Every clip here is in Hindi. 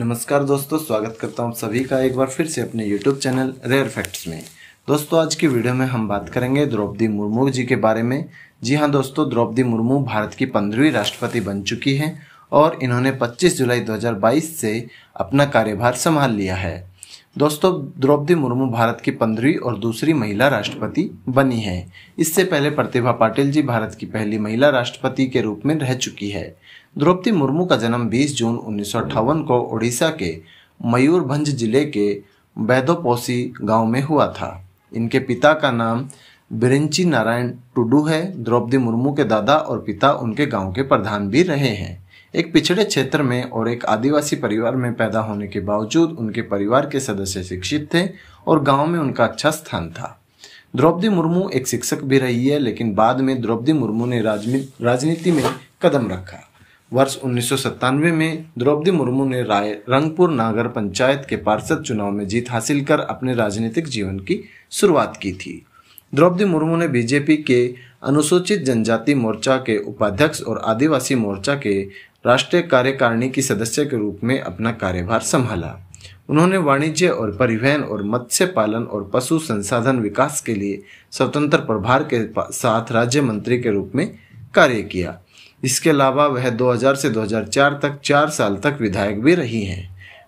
नमस्कार दोस्तों स्वागत करता हूँ सभी का एक बार फिर से अपने YouTube चैनल रेयर फैक्ट्स में दोस्तों आज की वीडियो में हम बात करेंगे द्रौपदी मुर्मू जी के बारे में जी हाँ दोस्तों द्रौपदी मुर्मू भारत की पंद्रहवीं राष्ट्रपति बन चुकी हैं और इन्होंने 25 जुलाई 2022 से अपना कार्यभार संभाल लिया है दोस्तों द्रौपदी मुर्मू भारत की पंद्रहवीं और दूसरी महिला राष्ट्रपति बनी है इससे पहले प्रतिभा पाटिल जी भारत की पहली महिला राष्ट्रपति के रूप में रह चुकी है द्रौपदी मुर्मू का जन्म 20 जून उन्नीस को ओडिशा के मयूरभंज जिले के बैदोपोसी गांव में हुआ था इनके पिता का नाम बिरिंची नारायण टुडू है द्रौपदी मुर्मू के दादा और पिता उनके गांव के प्रधान भी रहे हैं एक पिछड़े क्षेत्र में और एक आदिवासी परिवार में पैदा होने के बावजूद उनके परिवार के सदस्य शिक्षित थे और गांव में उनका अच्छा स्थान था द्रौपदी मुर्मू एक शिक्षक भी रही है लेकिन बाद में द्रौपदी मुर्मू ने राजनीति में कदम रखा वर्ष उन्नीस में द्रौपदी मुर्मू ने राय रंगपुर नागर पंचायत के पार्षद चुनाव में जीत हासिल कर अपने राजनीतिक जीवन की शुरुआत की थी द्रौपदी मुर्मू ने बीजेपी के अनुसूचित जनजाति मोर्चा के उपाध्यक्ष और आदिवासी मोर्चा के राष्ट्रीय कार्यकारिणी की सदस्य के रूप में अपना कार्यभार संभाला उन्होंने वाणिज्य और परिवहन और मत्स्य पालन और पशु संसाधन विकास के लिए स्वतंत्र प्रभार के साथ राज्य मंत्री के रूप में कार्य किया इसके अलावा वह 2000 से 2004 तक चार साल तक विधायक भी रही हैं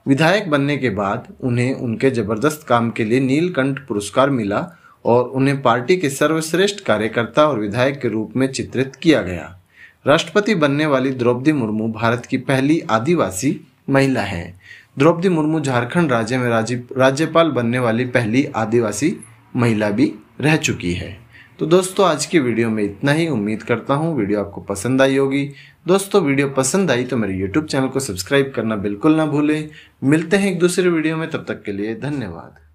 विधायक बनने के बाद उन्हें उनके जबरदस्त काम के लिए नीलकंठ पुरस्कार मिला और उन्हें पार्टी के सर्वश्रेष्ठ कार्यकर्ता और विधायक के रूप में चित्रित किया गया राष्ट्रपति बनने वाली द्रौपदी मुर्मू भारत की पहली आदिवासी महिला हैं द्रौपदी मुर्मू झारखंड राज्य में राज्यपाल बनने वाली पहली आदिवासी महिला भी रह चुकी है तो दोस्तों आज की वीडियो में इतना ही उम्मीद करता हूँ वीडियो आपको पसंद आई होगी दोस्तों वीडियो पसंद आई तो मेरे यूट्यूब चैनल को सब्सक्राइब करना बिल्कुल ना भूलें मिलते हैं एक दूसरे वीडियो में तब तक के लिए धन्यवाद